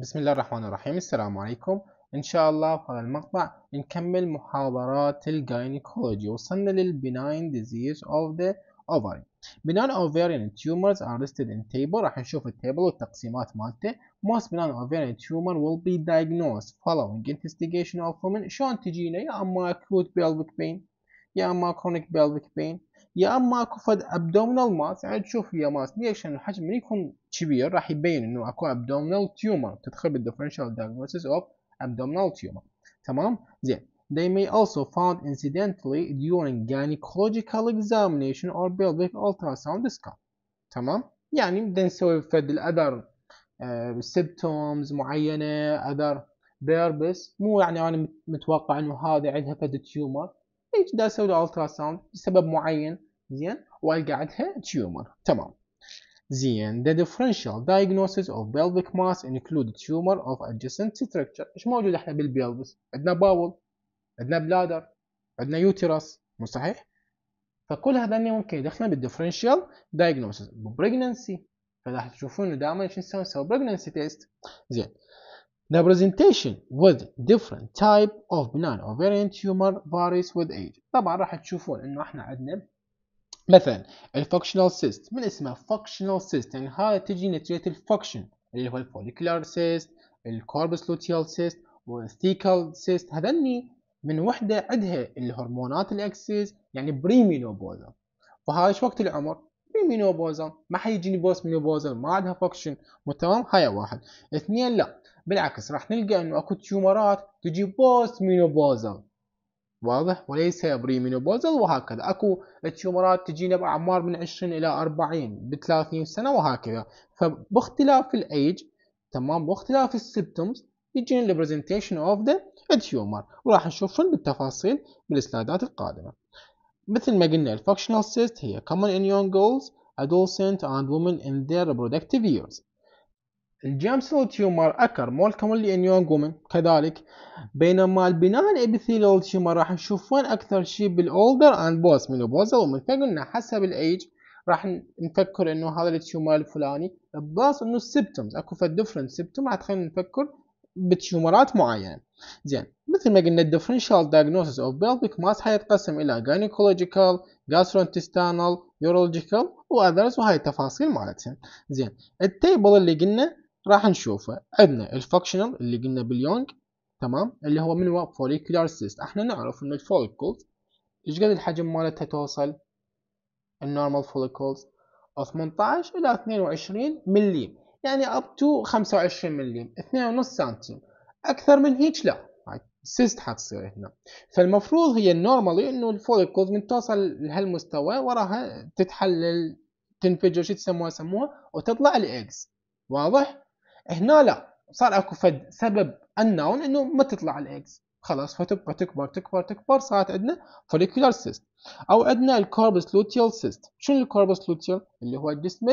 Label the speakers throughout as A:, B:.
A: بسم الله الرحمن الرحيم السلام عليكم ان شاء الله في هذا المقطع نكمل محاضرات الجاينيكولوجي وصلنا للبناين ديزيز اوف ذا اوفري بناين اوفيرين تيومرز ار ليستد ان تيبل راح نشوف التيبل والتقسيمات مالته موست بناين اوفيرين تيومر ويل بي دايجنوست فولوينج انفستيجيشن اوف ومن شلون تجينا يا اما اكوت بيلفيك بين يا اما اكو هونيك بين يا اما اكو فد ابدومينال ماس يعني تشوف يا ماس ليش لان الحجم من يكون كبير راح يبين انه اكو ابدومينال تيومر تدخل بالديفرنشال diagnosis اوف ابدومينال تيومر تمام زين They may also found incidentally during gynecological examination or pelvic ultrasound scan. تمام؟ يعني بدنا نسوي فد الأذر سيبتومز معينة أذر بيربس مو يعني أنا متوقع إنه هذا عندها فد تيومر ايش دا اسوي له الترا ساوند لسبب معين زين عندها تيومر تمام زين the differential diagnosis of pelvic mass include tumor of adjacent structure ايش موجود احنا بالبيلفس عندنا باول عندنا بلادر عندنا يوترس مو صحيح فكل هذني ممكن يدخلنا بالديفرنشال دايجنوسيس بريجننسي فراح تشوفون دائما شو نسوي نسوي بريجننسي تيست زين The presentation with different type of benign ovarian tumor varies with age. طبعا راح تشوفون انه احنا عندنا مثلا functional سيست من اسمها functional سيست يعني هاي تجي نتيجه function اللي هو الفوليكولار سيست الكوربس لوتيال سيست والثيكال سيست هذني من وحده عندها الهرمونات الاكسس يعني بريمينوبوزا فهاي ايش وقت العمر مين بوزون ما حيجيني بوس مينو بوزون ما عندها فاكشن مو تمام هاي واحد اثنين لا بالعكس راح نلقى انه اكو تيومرات تجي بوست مينو بوزون واضح وليس بريمينو بوزل وهكذا اكو تيومرات تجينا باعمار من 20 الى 40 ب 30 سنه وهكذا فباختلاف الايج تمام باختلاف السبتومز يجينا البرزنتيشن اوف ذا تيومر وراح نشوفهم بالتفاصيل بالسلايدات القادمه مثل ما قلنا ال functional cyst هي common in young girls, adolescent and women in their reproductive years. الجام سيل تيومر أكر مول commonly in young women كذلك بينما البنان epithelial تيومر راح نشوف وين أكثر شيء بالolder and من menopausal women فقلنا حسب الايج راح نفكر إنه هذا التيومر الفلاني بلس إنه symptoms أكو فد different symptom راح تخلينا نفكر بتيومرات معينه زين مثل ما قلنا differential diagnosis of pelvic ماس حيتقسم الى جاينيكولوجيكال جاسترونتستانال يورولوجيكال واذرز وهاي التفاصيل مالتها زين التيبل اللي قلنا راح نشوفه عندنا الفاكشنال اللي قلنا باليونج تمام اللي هو من هو فوليكولار سيست احنا نعرف ان الفوليكولز ايش قد الحجم مالتها توصل النورمال فوليكولز 18 الى 22 ملي يعني اب تو 25 ملم 2.5 سنتيم اكثر من هيك لا هاي سيست حتصير هنا فالمفروض هي نورمالي انه الفوليكولز من توصل لهالمستوى وراها تتحلل تنفجر شو تسموها سموها وتطلع الاكس واضح هنا لا صار اكو فد سبب unknown انه ما تطلع الاكس خلاص فتبقى تكبر تكبر تكبر صارت عندنا فوليكولار سيست او عندنا الكوربس لوتيال سيست شنو الكوربس لوتيال اللي هو الجسم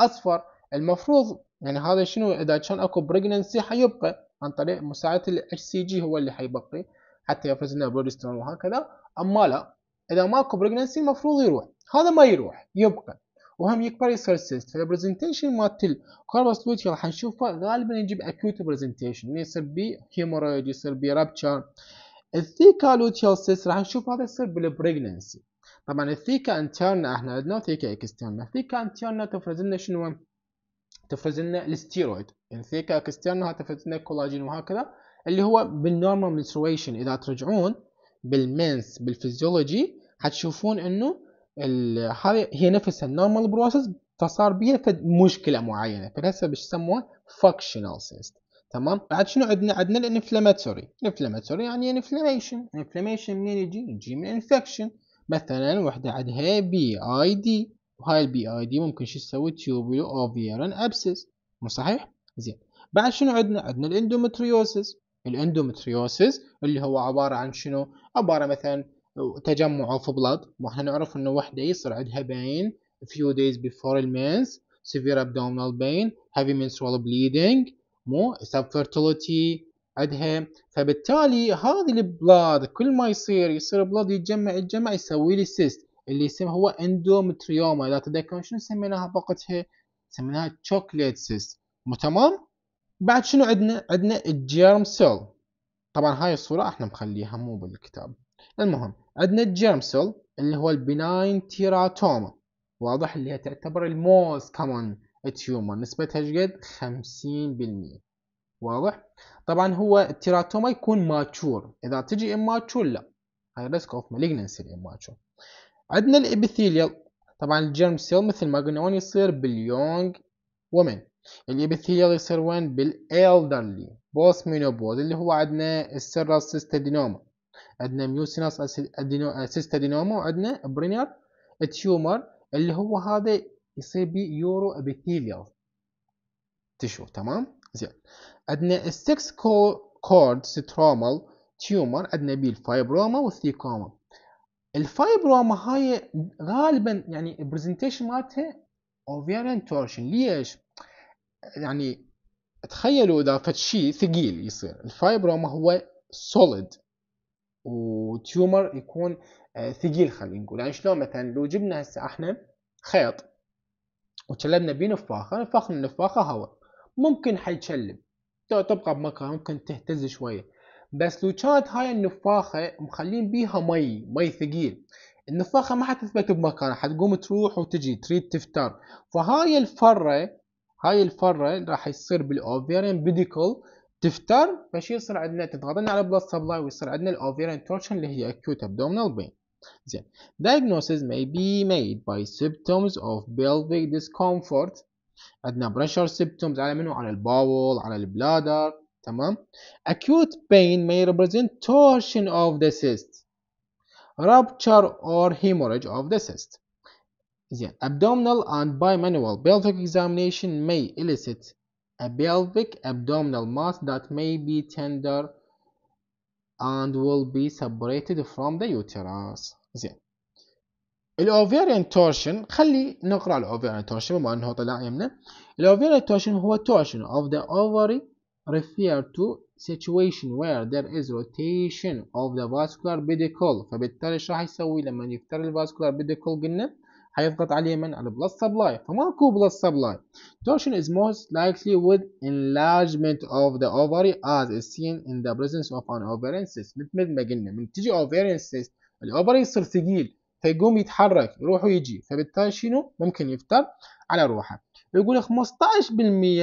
A: الاصفر المفروض يعني هذا شنو اذا كان اكو بريجننسي حيبقى عن طريق مساعده الاتش سي جي هو اللي حيبقي حتى يفرز لنا بروجسترون وهكذا اما لا اذا ماكو بريجننسي المفروض يروح هذا ما يروح يبقى وهم يكبر يصير سيست فالبرزنتيشن مالت الكوربس راح نشوفه غالبا يجيب اكيوت يعني برزنتيشن يصير بي هيمورويد يصير بي رابتشر الثيكا لوتيال سيست راح نشوف هذا يصير بالبريجننسي طبعا الثيكا انترنا احنا عندنا ثيكا اكسترنا الثيكا انترنا تفرز لنا شنو تفرز لنا الستيرويد يعني انثيكا اكسترنا تفرز لنا الكولاجين وهكذا اللي هو بالنورمال منسترويشن اذا ترجعون بالمنس بالفيزيولوجي حتشوفون انه هذه هي نفسها النورمال بروسس فصار بيها فد مشكله معينه فهسه ايش يسموها فاكشنال سيست تمام بعد شنو عندنا عندنا الانفلاماتوري الانفلاماتوري يعني انفلاميشن انفلاميشن منين يجي يجي من انفكشن مثلا وحده عندها بي اي دي وهاي البي اي دي ممكن شو تسوي تيوبولو اوفيرن ابسس مو صحيح زين بعد شنو عندنا عندنا الاندومتريوسس الاندومتريوسس اللي هو عباره عن شنو عباره مثلا تجمع اوف بلاد واحنا نعرف انه وحده يصير عندها بين فيو دايز بيفور المنس سيفير ابدومينال بين هيفي منسوال بليدنج مو سب subfertility عندها فبالتالي هذه البلاد كل ما يصير يصير بلاد يتجمع يتجمع يسوي لي سيست اللي اسمها هو اندومتريوما تذكرون شنو سميناها بوقتها؟ سميناها تشوكليت سيست مو تمام؟ بعد شنو عندنا؟ عندنا الجيرم سيل طبعا هاي الصورة احنا مخليها مو بالكتاب المهم عندنا الجيرم سيل اللي هو البناين تيراتوما واضح اللي هي تعتبر الموست كمان تيومر نسبتها شقد 50% واضح طبعا هو التيراتوما يكون ماتشور اذا تجي اماتشور لا هاي ريسك اوف مالجنسي الاماتشور عندنا الابيثيليال طبعا الجيرم سيل مثل ما قلنا وين يصير باليونج ومن الابيثيليال يصير وين بالالدرلي بوست مينوبوز اللي هو عندنا السيرال سيستادينوما عندنا ميوسينوس سيستادينوما وعندنا برينير تيومر اللي هو هذا يصير بي يورو ابيثيليال تشو تمام زين عندنا السكس كورد سترومال تيومر عندنا بيه الفايبروما والثيكوما الفايبروما هاي غالبا يعني البرزنتيشن مالتها اوفيرين تورشن ليش؟ يعني تخيلوا اذا فد شيء ثقيل يصير الفايبروما هو سوليد وتيومر يكون آه، ثقيل خلينا نقول يعني شلون مثلا لو جبنا هسه احنا خيط وشلبنا بيه نفاخه نفخنا النفاخه هواء ممكن حيتشلب تبقى بمكان ممكن تهتز شويه بس لو كانت هاي النفاخة مخلين بيها مي مي ثقيل النفاخة ما حتثبت بمكانها حتقوم تروح وتجي تريد تفتر فهاي الفرة هاي الفرة راح يصير بالاوفيرين بديكل تفتر فشي يصير عندنا تضغط لنا على بلاد سبلاي ويصير عندنا الاوفيرين تورشن اللي هي acute abdominal pain زين diagnosis may be made by symptoms of pelvic discomfort عندنا pressure symptoms على منو على الباول على البلادر Acute pain may represent torsion of the cyst, rupture or hemorrhage of the cyst. The abdominal and bimanual pelvic examination may elicit a pelvic abdominal mass that may be tender and will be separated from the uterus. زين. الاوفيريان تورشن خلي نقرا الاوفيريان تورشن بما انه طلع يمنا الاوفيريان تورشن هو تورشن of the ovary refer to situation where there is rotation of the vascular pedicle فبالتالي ايش راح يسوي لما يفتر الفاسكولار بيديكول قلنا هيضغط عليه من على بلس سبلاي فماكو بلس سبلاي torsion is most likely with enlargement of the ovary as is seen in the presence of an ovarian cyst مثل ما قلنا من تجي ovarian cyst الاوفري يصير ثقيل فيقوم يتحرك يروح ويجي فبالتالي شنو ممكن يفتر على روحه يقول 15%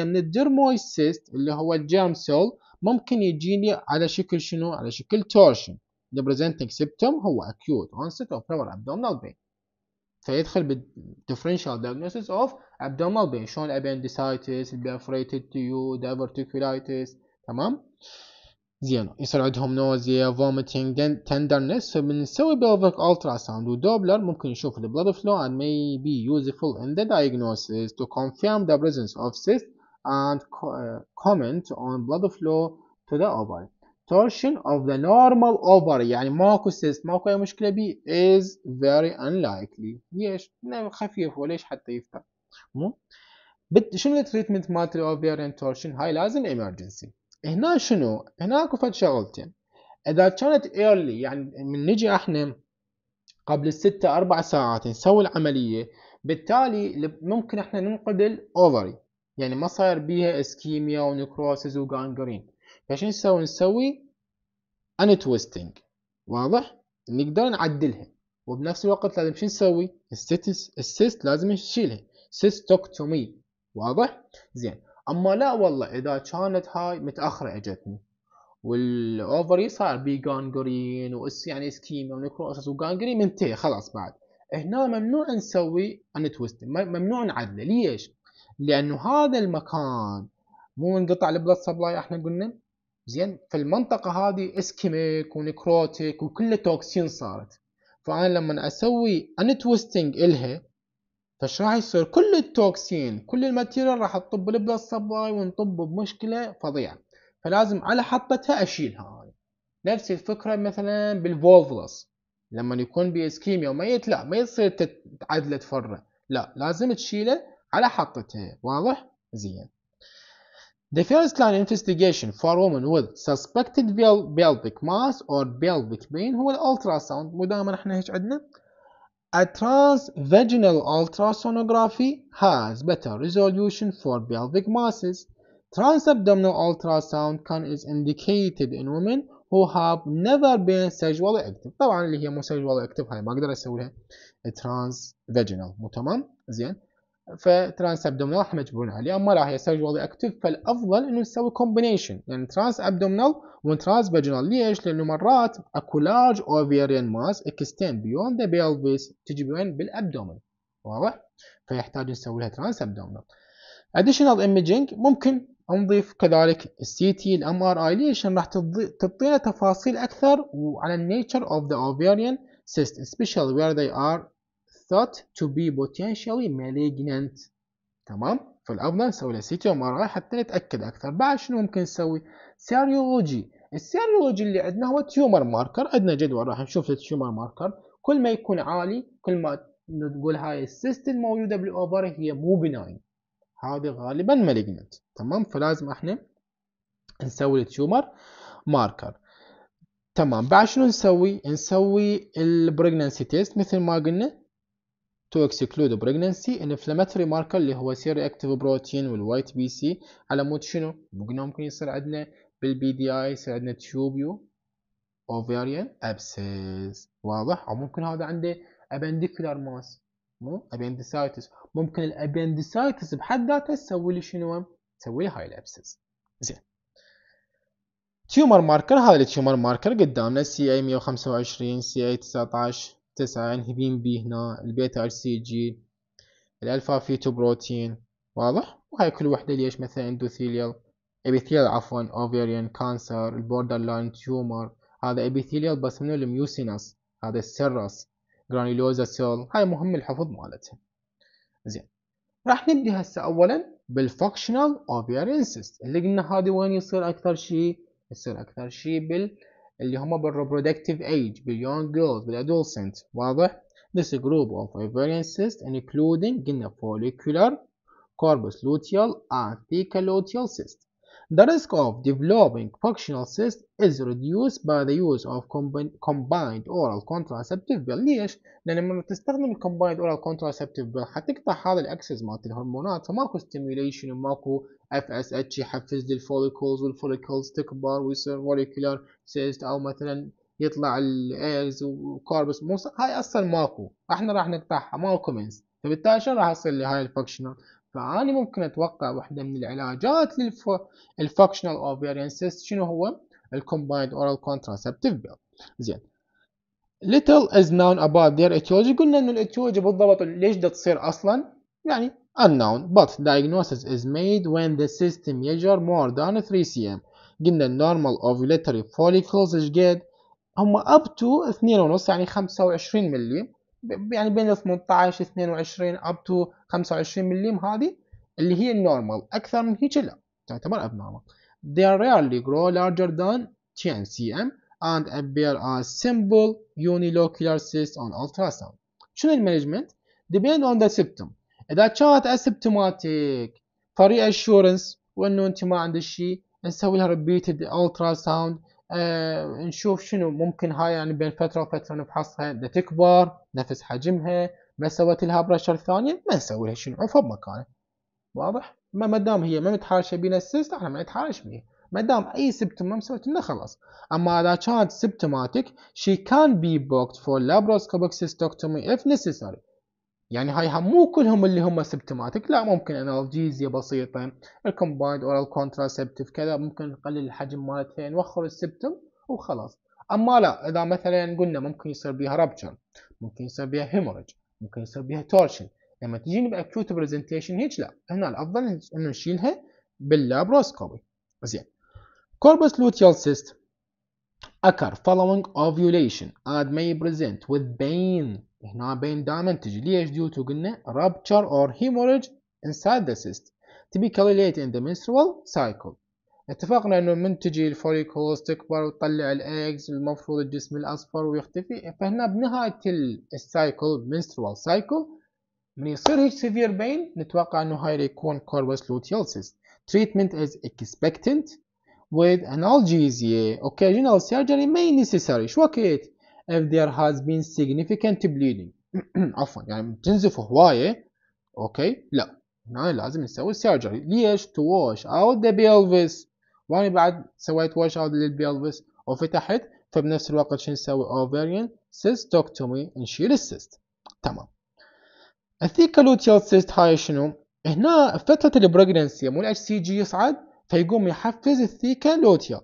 A: من الدرمويسيست اللي هو الجيرم سيل ممكن يجيني على شكل شنو؟ على شكل تورشن representing symptom هو acute onset of lower abdominal pain فيدخل differential diagnosis of abdominal pain شلون appendicitis, perforated tube, diverticulitis تمام؟ زين يصير عندهم نوزيا فوميتنج تندرنس فبنسوي بلفيك الترا ساوند ودوبلر ممكن نشوف البلاد فلو and may be useful in the diagnosis to confirm the presence of سيست and كومنت اون uh, comment on blood flow to the ovary torsion of the normal ovary يعني ماكو cyst ماكو اي مشكله بي is very unlikely ليش؟ لانه خفيف وليش حتى يفتح مو؟ شنو التريتمنت مالت الاوفيرين تورشن هاي لازم emergency هنا شنو هنا اكو فد شغلتين اذا كانت ايرلي يعني من نجي احنا قبل الستة اربع ساعات نسوي العملية بالتالي ممكن احنا ننقد الاوفري يعني ما صاير بيها اسكيميا ونكروسز وغانجرين فشو نسوي نسوي انتوستنج واضح نقدر نعدلها وبنفس الوقت لازم شو نسوي السيست السيست لازم نشيلها سيستوكتومي واضح زين اما لا والله اذا كانت هاي متاخره اجتني والاوفري صار بي جانجرين واس يعني اسكيما ونكروسس وجانجرين منتهي خلاص بعد هنا ممنوع نسوي ان تويست ممنوع نعدله ليش؟ لانه هذا المكان مو منقطع البلاد سبلاي احنا قلنا زين فالمنطقه هذه اسكيميك ونكروتيك وكله توكسين صارت فانا لما اسوي ان تويستنج الها راح يصير كل التوكسين كل الماتيريال راح تطب بالبلاد سبلاي ونطب بمشكله فظيعه فلازم على حطتها اشيلها هاي نفس الفكره مثلا بالفولفلس لما يكون بيسكيميا وميت لا ما يصير تعدله تفره لا لازم تشيله على حطتها واضح زين The first line investigation for women with suspected pelvic mass or pelvic pain هو الالتراساوند مو دائما احنا هيك عندنا A transvaginal ultrasonography has better resolution for pelvic masses. Transabdominal ultrasound can is indicated in women who have never been sexually active طبعا اللي هي مو sexually active هاي ما اقدر اسويها transvaginal مو تمام زين فترانس ابدومينال راح مجبورين عليه اما راح يصير وضع اكتف فالافضل انه نسوي كومبينيشن يعني ترانس ابدومينال وترانس فاجينال ليش؟ لانه مرات اكو لارج اوفيريان ماس اكستين بيوند ذا بيلفيس تجي وين بالابدومين واضح؟ فيحتاج نسوي لها ترانس ابدومينال اديشنال ايمجينج ممكن نضيف كذلك السي تي الام ار اي ليش؟ راح تعطينا تفاصيل اكثر وعلى النيتشر اوف ذا اوفيريان سيست especially where they are thought to be potentially malignant تمام فالافضل نسوي له سيتي تي ام ار اي حتى نتاكد اكثر بعد شنو ممكن نسوي سيريولوجي السيريولوجي اللي عندنا هو تيومر ماركر عندنا جدول راح نشوف التيومر ماركر كل ما يكون عالي كل ما نقول هاي السيست الموجوده بالاوفر هي مو بناين هذه غالبا مالجنت تمام فلازم احنا نسوي التيومر ماركر تمام بعد شنو نسوي نسوي البريجننسي تيست مثل ما قلنا to exclude pregnancy inflammatory marker اللي هو سير اكتيف بروتين والوايت بي سي على مود شنو بقنا ممكن يصير عندنا بالبي دي اي يصير عندنا تيوبيو ovarian abscess واضح او ممكن هذا عنده appendicular mass مو appendicitis ممكن الابندسايتس بحد ذاته تسوي لي شنو تسوي لي هاي الابسس زين تيومر ماركر هذا التيومر ماركر قدامنا سي اي 125 سي اي 19 تسعة انهبين بي هنا البيتا ار سي جي الالفا فيتو بروتين واضح وهاي كل وحدة ليش مثلا اندوثيليال ابيثيليال عفوا اوفيريان كانسر البوردر لاين تيومر هذا ابيثيليال بس منو الميوسينس هذا السيرس جرانيلوزا سيل هاي مهم الحفظ مالتها زين راح نبدي هسه اولا بالفاكشنال اوفيرينسيس اللي قلنا هذه وين يصير اكثر شيء يصير اكثر شيء بال اللي هما بالreproductive age beyond girls بالadolescent واضح this group of ovarian cysts including قلنا follicular corpus luteal and thecal luteal cyst The risk of developing functional cysts is reduced by the use of combined oral contraceptive pill ليش؟ لأن لما تستخدم combined oral contraceptive pill حتقطع هذا الأكسس مالت الهرمونات فماكو stimulation وماكو FSH يحفز لي الفوليكولز والفوليكولز تكبر ويصير فوليكولار سيست او مثلا يطلع الايرز وكاربس مو هاي اصلا ماكو احنا راح نقطعها ماكو منس فبالتالي شنو راح يصير لهاي الفانكشنال فاني ممكن أتوقع واحدة من العلاجات للفاكشنال اوفيرينسز شنو هو؟ الكومبايند اورال كونتراسبتيف بيل زين little is known about their etiology قلنا انه الاتيولوجي بالضبط ليش دا تصير اصلا يعني unknown but diagnosis is made when the system يجر more than 3 cm قلنا normal ovulatory follicles ايش قد هم up to 2.5 يعني 25 ملي يعني بين 18 22 اب تو 25 مليم هذه اللي هي النورمال اكثر من هيك لا تعتبر abnormal they rarely grow larger than 10 cm and appear as simple unilocular cysts on ultrasound شنو المانجمنت depend on the symptom اذا كانت asymptomatic فري اشورنس وانه انت ما عندك شيء نسوي لها ريبيتد ultrasound آه نشوف شنو ممكن هاي يعني بين فتره وفتره نفحصها اذا تكبر نفس حجمها ما سويت لها برشر ثانيه ما نسوي لها شنو عفوا مكانه واضح ما ما دام هي ما متحالشه بين السيست احنا ما نتحالش بيها ما دام اي سبتم ما مسويت لنا خلاص اما اذا كانت سبتوماتيك شي كان بي booked for laparoscopic cystectomy if necessary يعني هاي هم مو كلهم اللي هم سبتماتيك لا ممكن انالجيزيا بسيطه الكومبايند اورال كونتراسبتيف كذا ممكن نقلل الحجم مالتها نوخر السبتم وخلاص اما لا اذا مثلا قلنا ممكن يصير بيها رابتشر ممكن يصير بيها هيموريج ممكن يصير بيها تورشن لما تجيني باكيوت برزنتيشن هيك لا هنا الافضل انه نشيلها باللابروسكوبي زين كوربس لوتيال سيستم occur following ovulation and may present with pain هنا بين دائما تجي ليش ديوتو قلنا rupture or hemorrhage inside the cyst typically late in the menstrual cycle اتفقنا انه من تجي الفوليكولز تكبر وتطلع الايجز المفروض الجسم الاصفر ويختفي فهنا بنهايه السايكل menstrual cycle من يصير هيك سيفير بين نتوقع انه هاي يكون corpus luteal cyst treatment is expectant with analgesia, occasional surgery may necessary. شو وقت if there has been significant bleeding. عفوا يعني بتنزف هواية اوكي لا هنا لازم نسوي surgery. ليش؟ to wash out the pelvis. وأنا بعد سويت wash out pelvis وفتحت فبنفس طيب الوقت شو نسوي ovarian cystectomy نشيل السيست. تمام. الثيكالوتيال سيست هاي شنو؟ هنا فترة البريجنسي مو الاتش سي جي يصعد فيقوم يحفز الثيكا لوتيال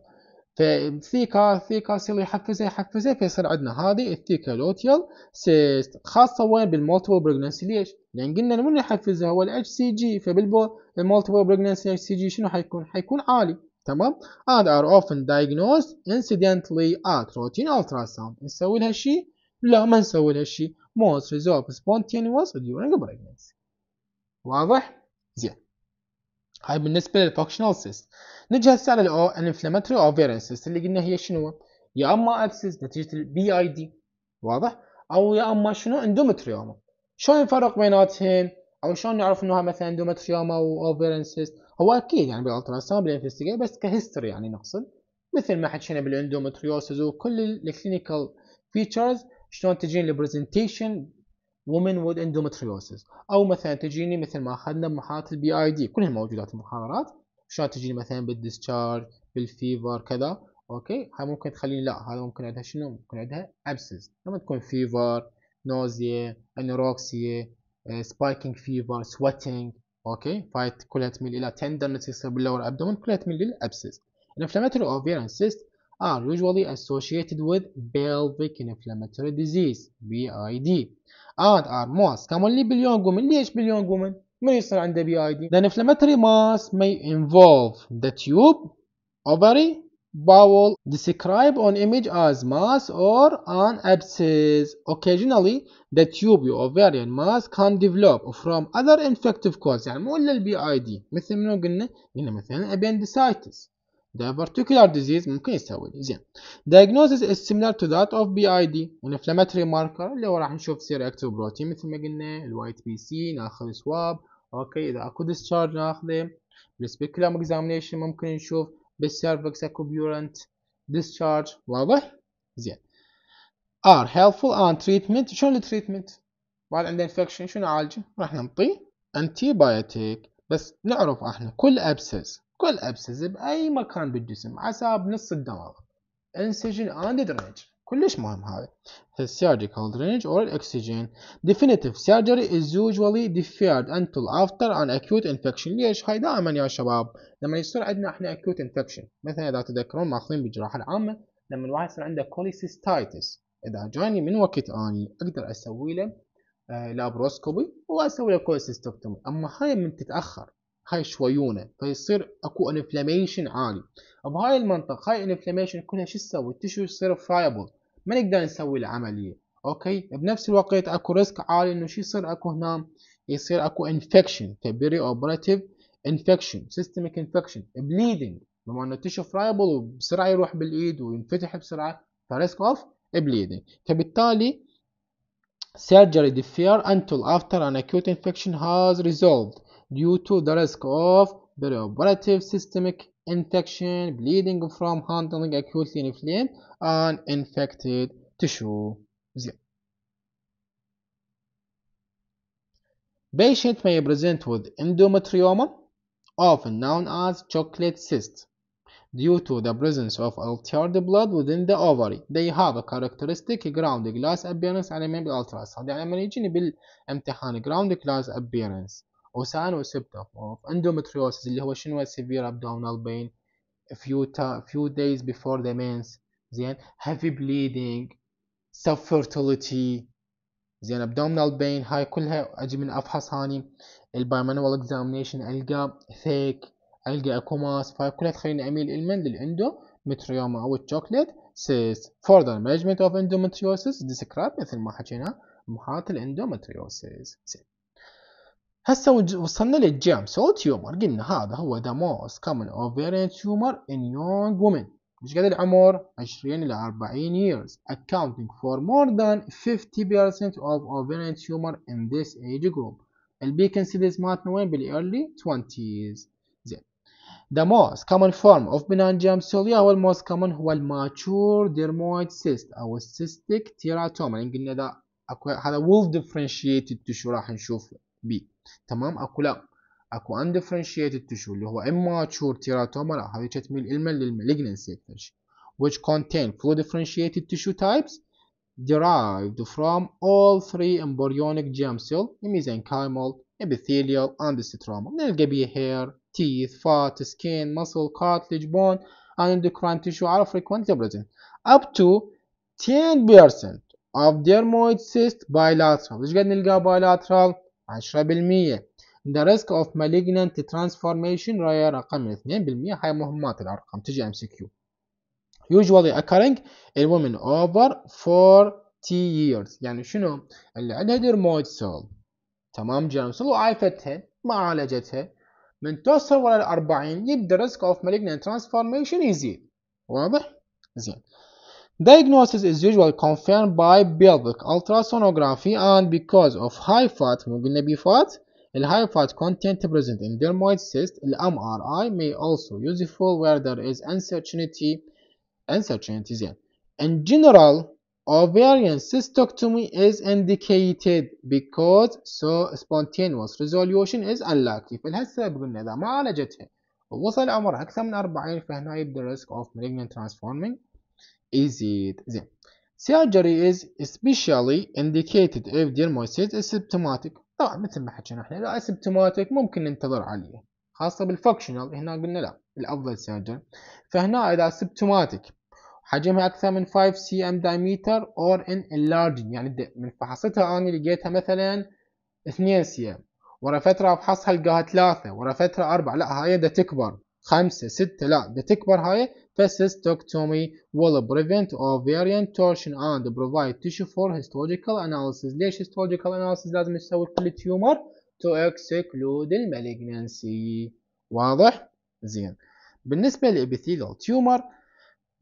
A: فالثيكا الثيكا يصير يحفزها يحفزها فيصير عندنا هذه الثيكا لوتيال سيست خاصه وين بالمولتيبل بريجنسي ليش؟ لان قلنا من يحفزها هو الاتش سي جي فبالمولتيبل بريجنسي اتش سي جي شنو حيكون؟ حيكون عالي تمام؟ and are often diagnosed incidentally at routine ultrasound نسوي لها شيء؟ لا ما نسوي لها شيء موست ريزولف سبونتينوس ديورنج بريجنسي واضح؟ هاي بالنسبة للفاكشنال سيست نجي هسه على الانفلاماتوري اوفيرين سيست اللي قلنا هي شنو يا اما ابسس نتيجة البي اي دي واضح او يا اما شنو اندومتريوما شلون نفرق بيناتهم او شلون نعرف انها مثلا اندومتريوما واوفيرين سيست هو اكيد يعني بالالتراساوند بالانفستيجيشن بس كهيستوري يعني نقصد مثل ما حكينا بالاندومتريوسز وكل الكلينيكال فيتشرز شلون تجين البرزنتيشن women with endometriosis او مثلا تجيني مثل ما اخذنا بمحاضره البي اي دي كلها موجودات المحاضرات شلون تجيني مثلا بالديسشارج بالفيفر كذا اوكي هاي ممكن تخليني لا هذا ممكن عندها شنو ممكن عندها ابسس لما تكون فيفر نوزيا انوروكسيا سبايكينج فيفر سويتنج اوكي فايت كلها تميل الى تندرنس يصير باللور ابدومن كلها تميل للابسس انفلاماتوري اوفيرن سيست are usually associated with pelvic inflammatory disease BID and are most commonly باليونج women ليش باليونج women؟ من يصير عنده BID؟ The inflammatory mass may involve the tube, ovary, bowel described on image as mass or an abscess. Occasionally, the tube ovarian mass can develop from other infective causes. يعني مو إلا البي آي دي مثل ما قلنا هنا مثلا appendicitis The particular disease ممكن يستوي لي زين diagnosis is similar to that of BID Inflammatory marker اللي هو راح نشوف سير اكتيف بروتين مثل ما قلنا ال white PC ناخذ سواب اوكي اذا اكو discharge ناخذه بالسبيكولام examination ممكن نشوف بالسيرفكس اكو بيورنت discharge واضح زين are helpful on treatment شنو التريتمنت بعد عنده infection شنو نعالجه راح نعطيه antibiotic بس نعرف احنا كل ابسس كل ابسس بأي مكان بالجسم عسى نص الدماغ انسجن اند درينج كلش مهم هذا the surgical درينج اور الاكسجين definitive سيرجري از usually deferred انتل افتر an acute انفكشن ليش هاي دائما يا شباب لما يصير عندنا احنا اكيوت انفكشن مثلا اذا تذكرون ماخذين بالجراحه العامه لما الواحد يصير عنده كوليسيستايتس اذا جاني من وقت اني اقدر اسوي له لابروسكوبي آه، واسوي له كوليسيستوكتومي اما هاي من تتاخر هاي شويونه فيصير طيب اكو انفلاميشن عالي بهاي المنطقه هاي الانفلاميشن كلها شو تسوي التشو يصير فرايبل ما نقدر نسوي العمليه اوكي بنفس الوقت اكو ريسك عالي انه شو يصير اكو هنا يصير اكو انفكشن فبري اوبراتيف انفكشن سيستميك انفكشن بليدنج بما انه التشو فرايبل وبسرعه يروح بالايد وينفتح بسرعه فريسك اوف بليدنج فبالتالي surgery defer until after an acute infection has resolved due to the risk of perioperative systemic infection, bleeding from handling acutely inflamed and infected tissue. Patient may present with endometrioma, often known as chocolate cyst. Due to the presence of altered blood within the ovary, they have a characteristic ground glass appearance and من بالالتراساوند يعني لما يجيني بالامتحان ground glass appearance وسانوسبتم of اندومتريوسيس اللي هو شنو سيفير ابدومينال بين فيو تا فيو دايز بيفور ذا mens زين هيفي بليدنج سب فيرتيليتي زين ابدومينال بين هاي كلها اجي من افحص هاني البايمانوال اكزامينيشن القى ثيك القى اكوماس فهاي كلها تخليني اميل المن للاندو متريوما او الشوكليت سيس فور ذا مانجمنت اوف اندومتريوسيس ديسكرايب مثل ما حكينا محاط الاندومتريوسيس زين هسه وصلنا للجام سول تيومر قلنا هذا هو the most common ovarian tumor in young women مش قد العمر 20 إلى 40 years accounting for more than 50% of ovarian tumor in this age group البي كنسيدز مالتنا وين بالearly 20s زين The most common form of benign germ cell هو الموست common هو الماتشور dermoid cyst أو السيستيك تيراتوما يعني قلنا ده اكو هذا well differentiated tissue راح نشوف بيه تمام اكو لا اكو undifferentiated tissue اللي هو immature teratoma هذه تميل الما للmalignancy which contain four differentiated tissue types derived from all three embryonic germ cell mesenchymal epithelial and stromal نلقى بيه hair teeth fat skin muscle cartilage bone and endocrine tissue are frequently present up to 10% of dermoid cyst bilateral ايش قد نلقى bilateral 10% The risk of malignant transformation راية رقم 2% هاي مهمات الأرقام تجي MCQ usually occurring in women over 40 years يعني شنو اللي عندها درمويد سول تمام جرم سول وعافتها ما عالجتها من توصل ورا ال 40 يبدا risk of malignant transformation يزيد واضح؟ زين Diagnosis is usually confirmed by pelvic ultrasonography and because of high fat hemoglobin fat, high fat content present in dermoid cyst, MRI may also useful where there is uncertainty, uncertainty In general, ovarian cystectomy is indicated because so spontaneous resolution is unlikely. فالهسه بقولنا إذا ما عالجتها ووصل عمرها أكثر من 40 فهنا يبدأ risk of malignant transforming يزيد زين surgery is especially indicated if dermosis is symptomatic طبعا مثل ما حكينا احنا اذا اسبتوماتيك ممكن ننتظر عليه خاصة بالفانكشنال هنا قلنا لا الأفضل سيرجر فهنا إذا اسبتوماتيك حجمها أكثر من 5 سي ام diameter or in enlarging يعني من فحصتها أنا لقيتها مثلا 2 سي ام ورا فترة أفحصها لقاها 3 ورا فترة 4 لا هاي بدها تكبر 5 6 لا بدها تكبر هاي Facectomy will prevent ovarian torsion and provide tissue for histological analysis ليش histological analysis لازم يسوي كل tumor to exclude المالجنسي واضح؟ زين بالنسبة لابيثيليال tumor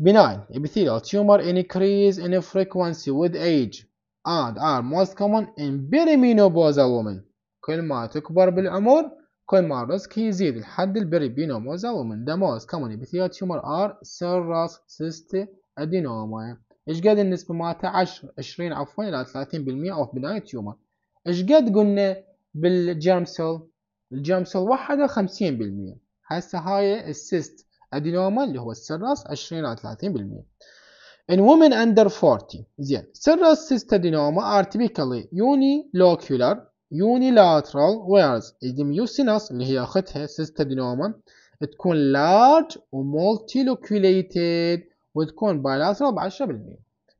A: benign epithelial tumor increase in frequency with age and are most common in perimenopausal women كل ما تكبر بالعمر كل ما الرزق يزيد لحد البريبينوموزا ومن ذا موست كومن تيومر ار are serous سيست ادينوما ايش قد النسبة مالته 10 20 عفوا الى 30% اوف بناية تيومر ايش قد قلنا بالجيرم سيل الجيرم سيل وحده 50% هسه هاي السيست ادينوما اللي هو السراس 20 الى 30% In women under 40 زين سراس سيست ادينوما are typically unilocular unilateral whereas الديميوسينس اللي هي اختها سيستا دينوما تكون large و multiloculated وتكون bilateral ب 10%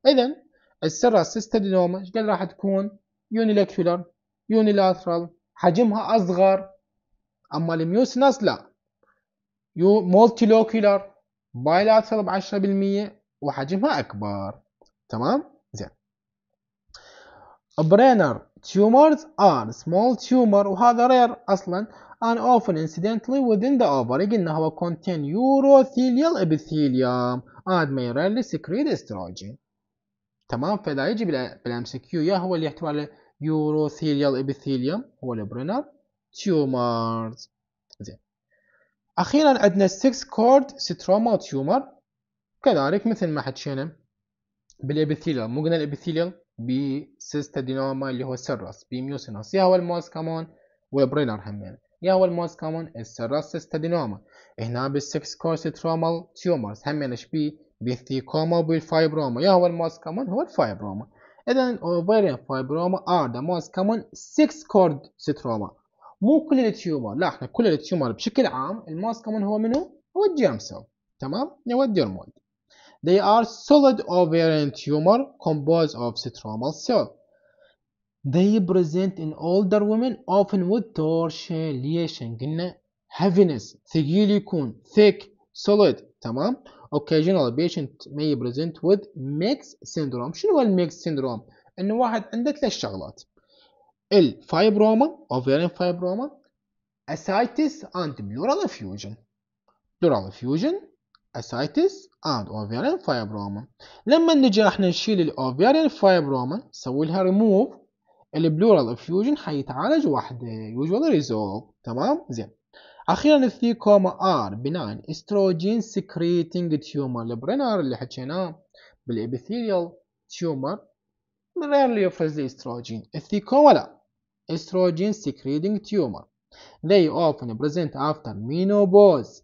A: اذا السره سيستا دينوما ايش قال راح تكون unilocular unilateral حجمها اصغر اما الميوسينس لا يو مولتي لوكيلر بايلاترال ب 10% وحجمها اكبر تمام brainer tumors are small tumor وهذا rare أصلا and often incidentally within the ovary قلنا هو contain urothelial epithelium and may rarely secrete estrogen تمام فإذا يجي بالام سي كيو يا هو اللي يحتوي على urothelial epithelium هو البرينر tumors زين أخيرا عندنا 6 chord stroma tumor كذلك مثل ما حكينا بالابيثيليال مو قلنا الابيثيليال بسيستادينوما اللي هو السراس بميوسينوس يا هو الموز كمان وبرينر همين يا هو الموز كمان السراس سيستادينوما هنا بالسكس كورسترومال تيومرز همين اش بي بالثيكوما وبالفايبروما يا هو الموز كمان هو الفايبروما اذا الاوفيريان فايبروما ار ذا موز كمان 6 كورد ستروما مو كل التيومر لا احنا كل التيومر بشكل عام الموز كمان هو منو هو الجيرم سيل تمام هو الديرمويد They are solid ovarian tumor composed of stromal cell. They present in older women often with torsion, gene, heaviness, thigilikun, thick, solid. Tamam. Occasional patient may present with mixed syndrome. شنو هو الميكس syndrome؟ ان واحد عنده ثلاث شغلات. الفايبروما ovarian فايبروما ascites and pleural effusion. pleural effusion, ascites and ovarian fibroma لما نجي راح نشيل الاوفيريان فايبروما نسوي لها ريموف البلورال افيوجن حيتعالج وحده يوجوال ريزولف تمام زين اخيرا الثيكوما ار بناين استروجين سكريتنج تيومر البرينر اللي حكيناه بالابيثيريال تيومر rarely يفرز لي استروجين الثيكوما لا استروجين سكريتنج تيومر they often present after menopause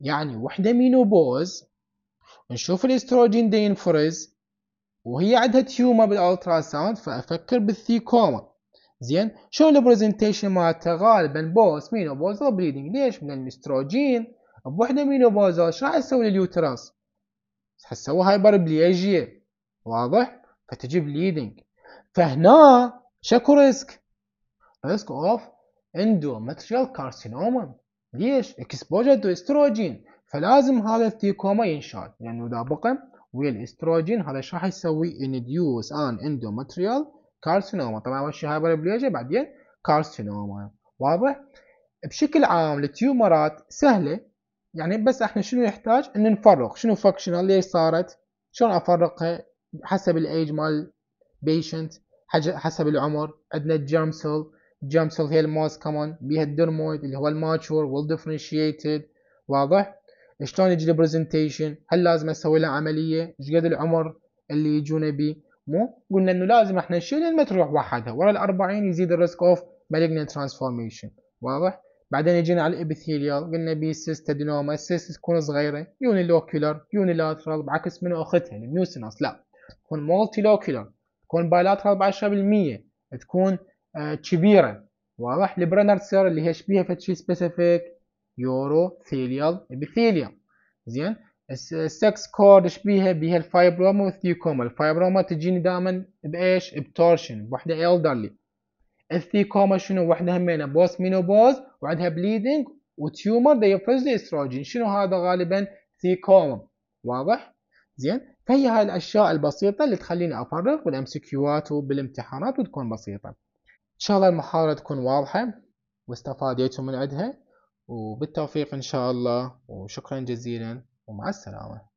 A: يعني وحده مينوبوز نشوف الاستروجين دي ينفرز وهي عندها تيومر بالالترا ساوند فافكر بالثيكوما زين شلون البرزنتيشن مالته غالبا بوس مينوبوزال بليدنج ليش من الاستروجين بوحده مينوبوزال ايش راح تسوي لليوترس حتسوي هايبر بليجيا واضح فتجي بليدنج فهنا شكو ريسك ريسك اوف اندومتريال كارسينوما ليش اكسبوجر تو استروجين فلازم هذا الثيكوما ينشال لأنه إذا بقى ويا الاستروجين هذا ايش راح يسوي؟ انديوس ان اندوماتريال كارسينوما طبعا شيء الشيء هايبربليجيا بعدين كارسينوما واضح؟ بشكل عام التيومرات سهلة يعني بس احنا شنو نحتاج؟ ان نفرق شنو فاكشنال ليش صارت؟ شلون افرقها؟ حسب الايج مال بيشنت حسب العمر عندنا الجرم سيل الجرم سيل هي الموست كومن بيها الدرمويد اللي هو الماتشور والدفرنشيتد واضح؟ شلون يجي البرزنتيشن هل لازم اسوي له عمليه ايش قد العمر اللي يجون به مو قلنا انه لازم احنا نشيل المتروح وحدها ورا ال 40 يزيد الريسك اوف malignant ترانسفورميشن واضح بعدين يجينا على الابيثيليال قلنا بي سيست ادينوما السيست تكون صغيره يوني يوني لاترال بعكس من اختها يعني الميوسينس لا تكون مولتي لوكيولر تكون بايلاترال ب 10% تكون آه، كبيره واضح البرنر سير اللي هي شبيهه فتشي سبيسيفيك يوروثيليال ابيثيليا زين السكس ايش بيها بيها الفايبروما والثيكوما الفايبروما تجيني دائما بايش بتورشن بوحده الدرلي الثيكوما شنو وحده همينه بوست مينوبوز وعندها بليدنج وتيومر ذا يفرز الاستروجين استروجين شنو هذا غالبا ثيكوما واضح زين فهي هاي الاشياء البسيطه اللي تخليني افرق بالام سي كيوات وبالامتحانات وتكون بسيطه ان شاء الله المحاضره تكون واضحه واستفاديتوا من عندها وبالتوفيق إن شاء الله وشكرا جزيلا ومع السلامة